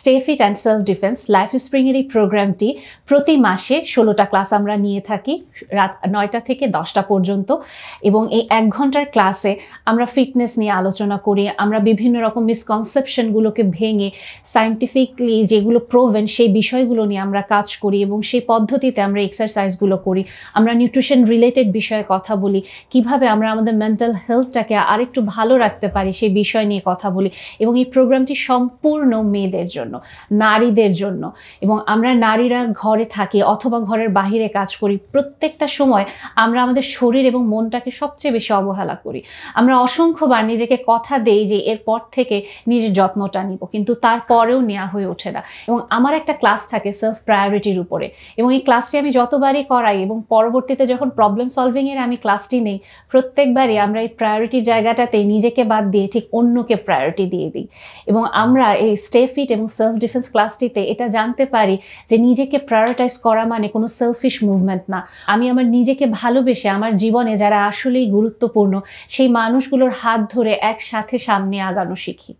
stay fit and self defence life স্প্রিংয়ের এই প্রোগ্রামটি প্রতি মাসে ষোলোটা ক্লাস আমরা নিয়ে থাকি রাত নয়টা থেকে দশটা পর্যন্ত এবং এই এক ঘন্টার ক্লাসে আমরা ফিটনেস নিয়ে আলোচনা করি আমরা বিভিন্ন রকম মিসকনসেপশনগুলোকে ভেঙে সায়েন্টিফিকলি যেগুলো প্রোভেন সেই বিষয়গুলো নিয়ে আমরা কাজ করি এবং সেই পদ্ধতিতে আমরা এক্সারসাইজগুলো করি আমরা নিউট্রিশন রিলেটেড বিষয়ে কথা বলি কিভাবে আমরা আমাদের মেন্টাল হেলথটাকে আরেকটু ভালো রাখতে পারি সেই বিষয় নিয়ে কথা বলি এবং এই প্রোগ্রামটি সম্পূর্ণ মেয়েদের জন্য জন্য নারীদের জন্য এবং আমরা নারীরা ঘরে থাকি অথবা ঘরের বাহিরে কাজ করি প্রত্যেকটা সময় আমরা আমাদের শরীর এবং মনটাকে সবচেয়ে বেশি অবহেলা করি আমরা অসংখ্যবার নিজেকে কথা দেই যে এরপর থেকে নিজের যত্নটা নিব কিন্তু তারপরেও নেওয়া হয়ে ওঠে না এবং আমার একটা ক্লাস থাকে সেলফ প্রায়োরিটির উপরে এবং এই ক্লাসটি আমি যতবারই করাই এবং পরবর্তীতে যখন প্রবলেম সলভিংয়ের আমি ক্লাসটি নেই প্রত্যেকবারই আমরা এই প্রায়োরিটির জায়গাটাতে নিজেকে বাদ দিয়ে ঠিক অন্যকে প্রায়োরিটি দিয়ে দিই এবং আমরা এই স্টে ফিট এবং সেলফ ডিফেন্স ক্লাসটিতে এটা জানতে পারি যে নিজেকে প্রায়োরিটাইজ করা মানে কোনো সেলফিশ মুভমেন্ট না আমি আমার নিজেকে ভালোবেসে আমার জীবনে যারা আসলেই গুরুত্বপূর্ণ সেই মানুষগুলোর হাত ধরে একসাথে সামনে আগানো শিখি